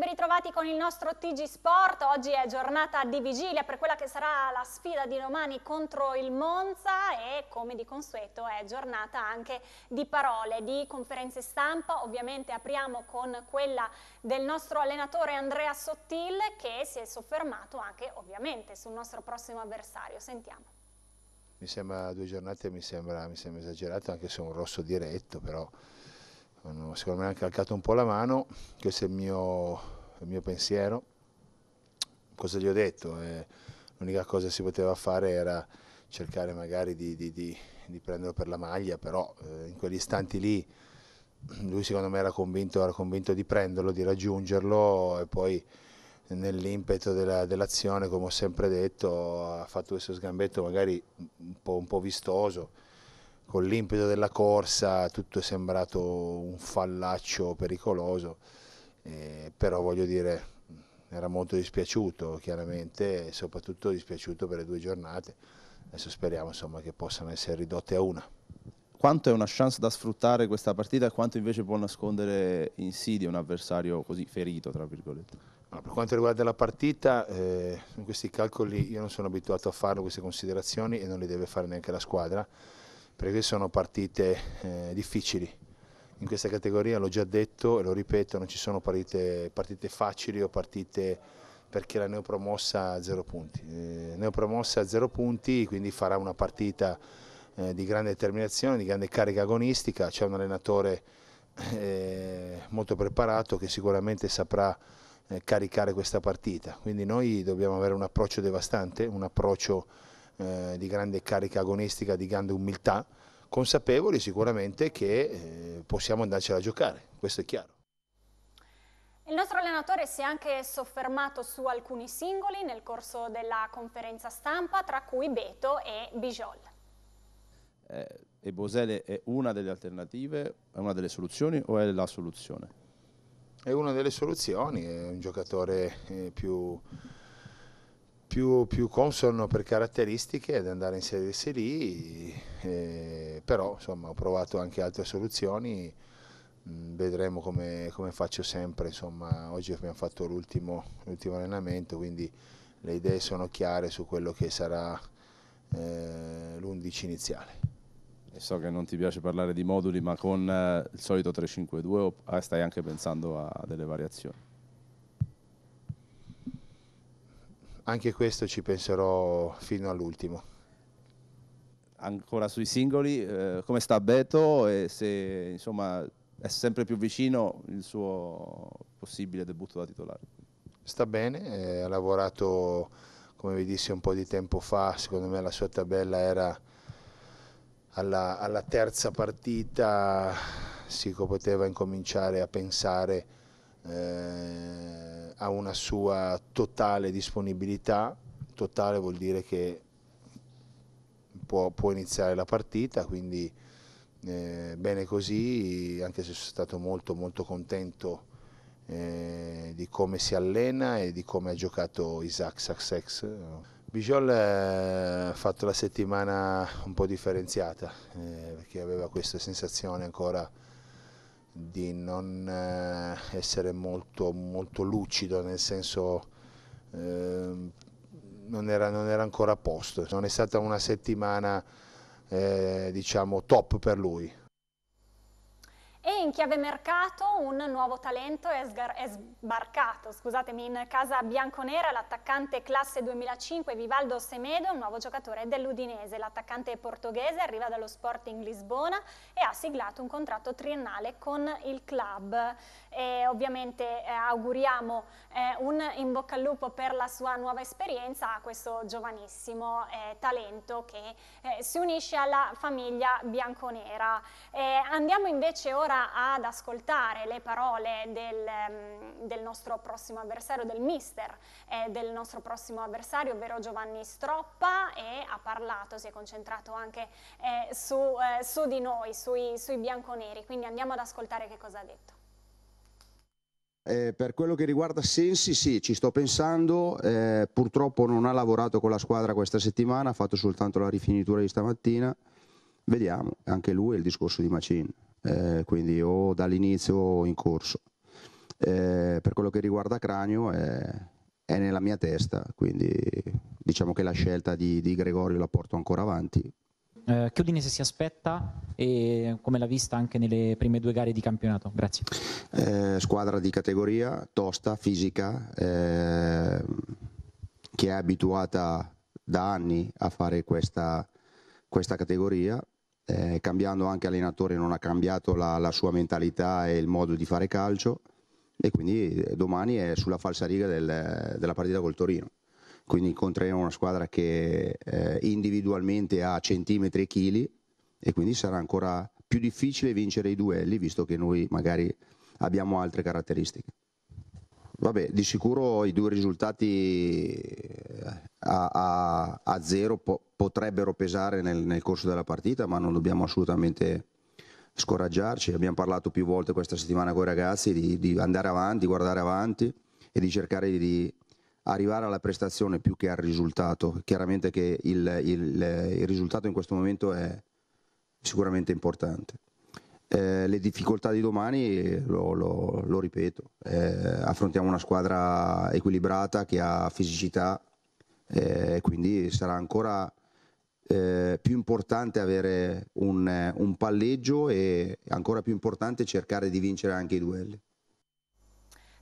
ben ritrovati con il nostro TG Sport. Oggi è giornata di vigilia per quella che sarà la sfida di domani contro il Monza e come di consueto è giornata anche di parole, di conferenze stampa. Ovviamente apriamo con quella del nostro allenatore Andrea Sottil che si è soffermato anche ovviamente sul nostro prossimo avversario. Sentiamo. Mi sembra due giornate, mi sembra, mi sembra esagerato anche se è un rosso diretto, però secondo me ha calcato un po' la mano, questo è il mio, il mio pensiero. Cosa gli ho detto? Eh, l'unica cosa che si poteva fare era cercare magari di, di, di, di prenderlo per la maglia, però eh, in quegli istanti lì lui secondo me era convinto, era convinto di prenderlo, di raggiungerlo e poi nell'impeto dell'azione, dell come ho sempre detto, ha fatto questo sgambetto magari un po', un po vistoso con l'impeto della corsa tutto è sembrato un fallaccio pericoloso, eh, però voglio dire era molto dispiaciuto chiaramente soprattutto dispiaciuto per le due giornate, adesso speriamo insomma, che possano essere ridotte a una. Quanto è una chance da sfruttare questa partita e quanto invece può nascondere in insidie un avversario così ferito, tra virgolette? Allora, per quanto riguarda la partita, eh, in questi calcoli io non sono abituato a farlo, queste considerazioni e non le deve fare neanche la squadra perché sono partite eh, difficili. In questa categoria l'ho già detto e lo ripeto, non ci sono partite, partite facili o partite perché la neopromossa ha zero punti. Eh, neopromossa ha zero punti, quindi farà una partita eh, di grande determinazione, di grande carica agonistica, c'è un allenatore eh, molto preparato che sicuramente saprà eh, caricare questa partita. Quindi noi dobbiamo avere un approccio devastante, un approccio eh, di grande carica agonistica, di grande umiltà, consapevoli sicuramente che eh, possiamo andarcela a giocare, questo è chiaro. Il nostro allenatore si è anche soffermato su alcuni singoli nel corso della conferenza stampa, tra cui Beto e Bijol. Eh, e Bosele è una delle alternative, è una delle soluzioni o è la soluzione? È una delle soluzioni, è un giocatore eh, più più, più, consono per caratteristiche ad andare a inserirsi lì, eh, però insomma ho provato anche altre soluzioni, mm, vedremo come, come, faccio sempre, insomma oggi abbiamo fatto l'ultimo, allenamento, quindi le idee sono chiare su quello che sarà eh, l'11 iniziale. So che non ti piace parlare di moduli, ma con eh, il solito 3-5-2 ah, stai anche pensando a delle variazioni? anche questo ci penserò fino all'ultimo. Ancora sui singoli, eh, come sta Beto e se insomma, è sempre più vicino il suo possibile debutto da titolare? Sta bene, eh, ha lavorato come vi dissi un po' di tempo fa, secondo me la sua tabella era alla, alla terza partita, si poteva incominciare a pensare eh, ha una sua totale disponibilità, totale vuol dire che può, può iniziare la partita, quindi eh, bene così, anche se sono stato molto molto contento eh, di come si allena e di come ha giocato Isaac Saxex. Bijol eh, ha fatto la settimana un po' differenziata eh, perché aveva questa sensazione ancora di non eh, essere molto, molto lucido, nel senso eh, non, era, non, era, ancora a posto, non è stata una settimana eh, diciamo top per lui in chiave mercato un nuovo talento è, è sbarcato, scusatemi, in casa bianconera l'attaccante classe 2005 Vivaldo Semedo, un nuovo giocatore dell'Udinese. L'attaccante portoghese arriva dallo Sporting Lisbona e ha siglato un contratto triennale con il club. E ovviamente eh, auguriamo eh, un in bocca al lupo per la sua nuova esperienza a questo giovanissimo eh, talento che eh, si unisce alla famiglia bianconera. Eh, andiamo invece ora a ad ascoltare le parole del, ehm, del nostro prossimo avversario, del mister, eh, del nostro prossimo avversario, ovvero Giovanni Stroppa, e ha parlato, si è concentrato anche eh, su, eh, su, di noi, sui, sui bianconeri, quindi andiamo ad ascoltare che cosa ha detto. Eh, per quello che riguarda Sensi, sì, ci sto pensando, eh, purtroppo non ha lavorato con la squadra questa settimana, ha fatto soltanto la rifinitura di stamattina, vediamo, anche lui è il discorso di Macin eh, quindi o dall'inizio o in corso. Eh, per quello che riguarda Cranio è, eh, è, nella mia testa, quindi diciamo che la scelta di, di Gregorio la porto ancora avanti. Eh, che Udinese si aspetta e come l'ha vista anche nelle prime due gare di campionato? Grazie. Eh, squadra di categoria, tosta, fisica, eh, che è abituata da anni a fare questa, questa categoria, eh, cambiando anche allenatore non ha cambiato la, la, sua mentalità e il modo di fare calcio e quindi eh, domani è sulla falsariga del, della partita col Torino. Quindi incontreremo una squadra che eh, individualmente ha centimetri e chili e quindi sarà ancora più difficile vincere i duelli visto che noi magari abbiamo altre caratteristiche. Vabbè, di sicuro i due risultati a, a, a zero po- potrebbero pesare nel, nel, corso della partita, ma non dobbiamo assolutamente scoraggiarci. Abbiamo parlato più volte questa settimana con i ragazzi di, di andare avanti, guardare avanti e di cercare di arrivare alla prestazione più che al risultato. Chiaramente che il, il, il risultato in questo momento è sicuramente importante. Eh, le difficoltà di domani, lo, lo, lo ripeto, eh, affrontiamo una squadra equilibrata che ha fisicità, eh, quindi sarà ancora eh, più importante avere un, eh, un palleggio e ancora più importante cercare di vincere anche i duelli.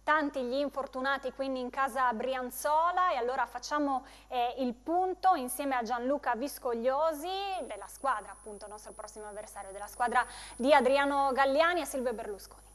Tanti gli infortunati quindi in casa Brianzola e allora facciamo eh, il punto insieme a Gianluca Viscogliosi della squadra, appunto il nostro prossimo avversario, della squadra di Adriano Galliani e Silvio Berlusconi.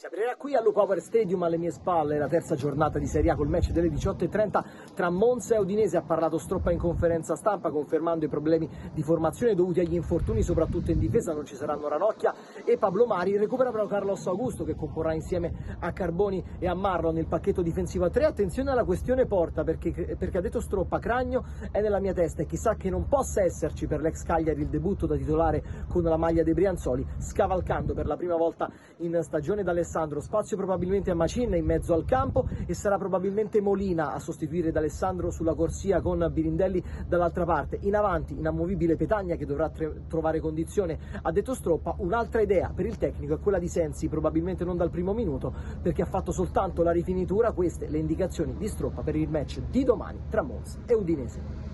Si aprirà qui allo Power Stadium alle mie spalle la terza giornata di Serie A col match delle 18.30 tra Monza e Udinese. Ha parlato Stroppa in conferenza stampa confermando i problemi di formazione dovuti agli infortuni soprattutto in difesa. Non ci saranno Ranocchia e Pablo Mari. Recupera però Carlos Augusto che comporrà insieme a Carboni e a Marlon il pacchetto difensivo a 3. Attenzione alla questione porta perché, perché ha detto Stroppa Cragno è nella mia testa e chissà che non possa esserci per l'ex Cagliari il debutto da titolare con la maglia dei Brianzoli scavalcando per la prima volta in stagione dalle Alessandro, spazio probabilmente a Macinna in mezzo al campo e sarà probabilmente Molina a sostituire D'Alessandro sulla corsia con Birindelli dall'altra parte. In avanti, inamovibile Petagna che dovrà tre- trovare condizione. Ha detto Stroppa, un'altra idea per il tecnico è quella di Sensi, probabilmente non dal primo minuto perché ha fatto soltanto la rifinitura, queste le indicazioni di Stroppa per il match di domani tra Monza e Udinese.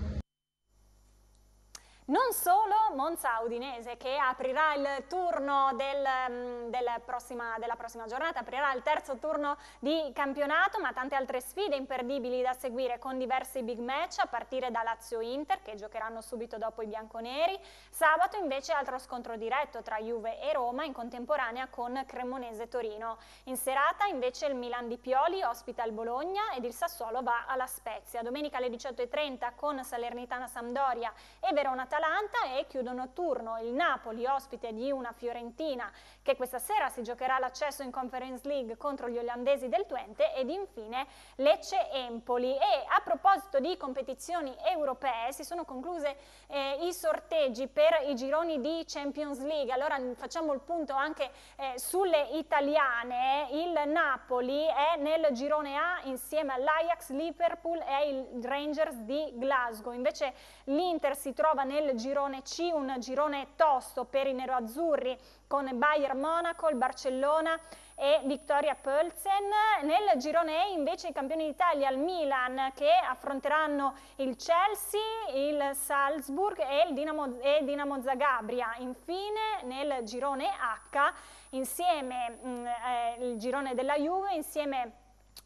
Non solo Monza Udinese che aprirà il turno del, mm, del prossima, della prossima giornata, aprirà il terzo turno di campionato, ma tante altre sfide imperdibili da seguire con diversi big match a partire da Lazio Inter che giocheranno subito dopo i bianconeri. Sabato invece altro scontro diretto tra Juve e Roma in contemporanea con Cremonese Torino. In serata invece il Milan di Pioli ospita il Bologna ed il Sassuolo va alla Spezia. Domenica alle 18.30 con Salernitana Sampdoria e Verona l'Atalanta e chiudono turno il Napoli, ospite di una Fiorentina che questa sera si giocherà l'accesso in Conference League contro gli olandesi del Twente ed infine Lecce-Empoli. E a proposito di competizioni europee si sono concluse eh, i sorteggi per i gironi di Champions League. Allora mm, facciamo il punto anche eh, sulle italiane. Il Napoli è nel girone A insieme all'Ajax, Liverpool e il Rangers di Glasgow. Invece l'Inter si trova nel del girone C, un girone tosto per i neroazzurri con Bayern Monaco, il Barcellona e Victoria Pölzen. Nel girone E invece i campioni d'Italia, il Milan, che affronteranno il Chelsea, il Salzburg e il Dinamo, e Dinamo Zagabria. Infine nel girone H, insieme mh, mm, eh, il girone della Juve, insieme a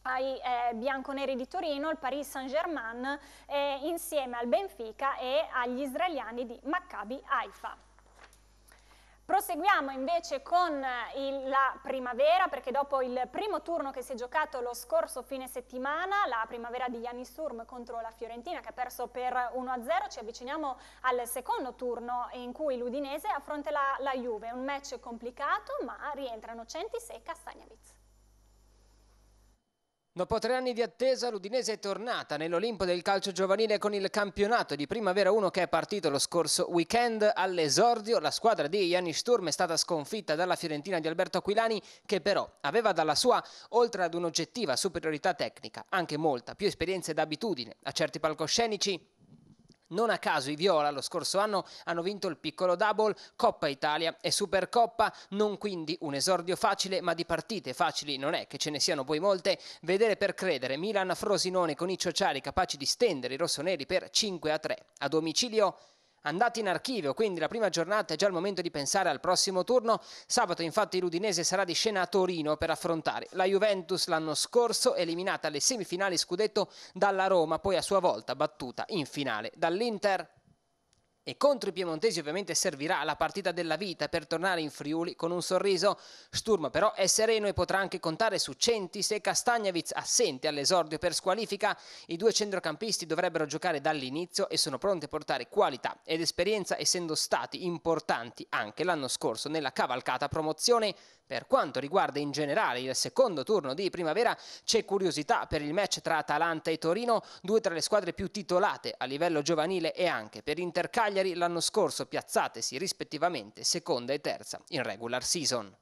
ai eh, bianconeri di Torino, il Paris Saint-Germain, eh, insieme al Benfica e agli israeliani di Maccabi Haifa. Proseguiamo invece con eh, il, la primavera, perché dopo il primo turno che si è giocato lo scorso fine settimana, la primavera di Yannis Sturm contro la Fiorentina che ha perso per 1-0, ci avviciniamo al secondo turno in cui l'Udinese affronta la, la Juve, un match complicato ma rientrano Centis e Castagnavitz. Dopo tre anni di attesa, l'Udinese è tornata nell'Olimpo del calcio giovanile con il campionato di Primavera 1 che è partito lo scorso weekend all'esordio. La squadra di Yanni Sturm è stata sconfitta dalla Fiorentina di Alberto Aquilani che però aveva dalla sua, oltre ad un'oggettiva superiorità tecnica, anche molta più esperienza ed abitudine a certi palcoscenici non a caso i Viola lo scorso anno hanno vinto il piccolo double, Coppa Italia e Supercoppa, non quindi un esordio facile, ma di partite facili non è che ce ne siano poi molte. Vedere per credere Milan Frosinone con i Ciociari capaci di stendere i rossoneri per 5 a 3. A domicilio andati in archivio, quindi la prima giornata è già il momento di pensare al prossimo turno. Sabato infatti l'Udinese sarà di scena a Torino per affrontare la Juventus l'anno scorso, eliminata alle semifinali scudetto dalla Roma, poi a sua volta battuta in finale dall'Inter. E contro i piemontesi ovviamente servirà la partita della vita per tornare in Friuli con un sorriso. Sturm però è sereno e potrà anche contare su Centi se Castagnaviz assente all'esordio per squalifica. I due centrocampisti dovrebbero giocare dall'inizio e sono pronti a portare qualità ed esperienza essendo stati importanti anche l'anno scorso nella cavalcata promozione. Per quanto riguarda in generale il secondo turno di primavera, c'è curiosità per il match tra Atalanta e Torino, due tra le squadre più titolate a livello giovanile e anche per Intercagliari l'anno scorso piazzatesi rispettivamente seconda e terza in regular season.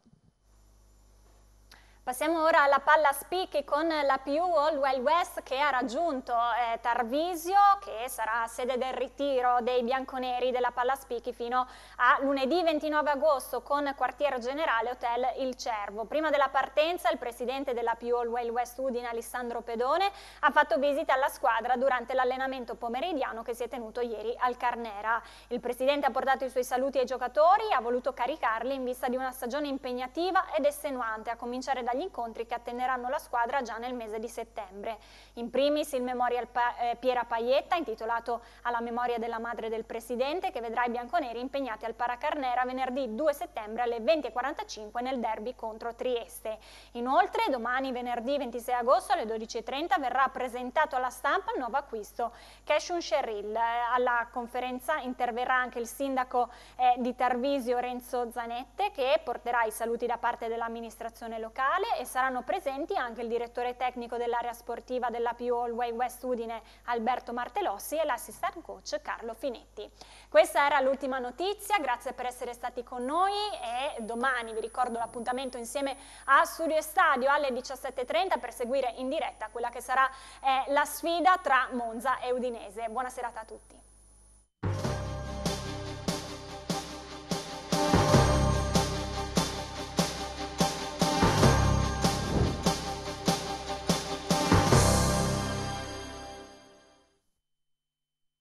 Passiamo ora alla palla spicchi con la PU All Wild West che ha raggiunto eh, Tarvisio che sarà sede del ritiro dei bianconeri della palla spicchi fino a lunedì 29 agosto con quartier generale Hotel Il Cervo. Prima della partenza il presidente della PU All Wild West Udine Alessandro Pedone ha fatto visita alla squadra durante l'allenamento pomeridiano che si è tenuto ieri al Carnera. Il presidente ha portato i suoi saluti ai giocatori e ha voluto caricarli in vista di una stagione impegnativa ed estenuante a cominciare da dagli incontri che attenderanno la squadra già nel mese di settembre. In primis il Memorial pa eh, Piera Paietta, intitolato alla memoria della madre del Presidente, che vedrà i bianconeri impegnati al Paracarnera venerdì 2 settembre alle 20.45 nel derby contro Trieste. Inoltre domani venerdì 26 agosto alle 12.30 verrà presentato alla stampa il nuovo acquisto Cashun Sherrill. Eh, alla conferenza interverrà anche il sindaco eh, di Tarvisio Renzo Zanette che porterà i saluti da parte dell'amministrazione locale Statale e saranno presenti anche il direttore tecnico dell'area sportiva della più Allway West Udine Alberto Martelossi e l'assistant coach Carlo Finetti. Questa era l'ultima notizia, grazie per essere stati con noi e domani vi ricordo l'appuntamento insieme a Studio e Stadio alle 17.30 per seguire in diretta quella che sarà eh, la sfida tra Monza e Udinese. Buona serata a tutti.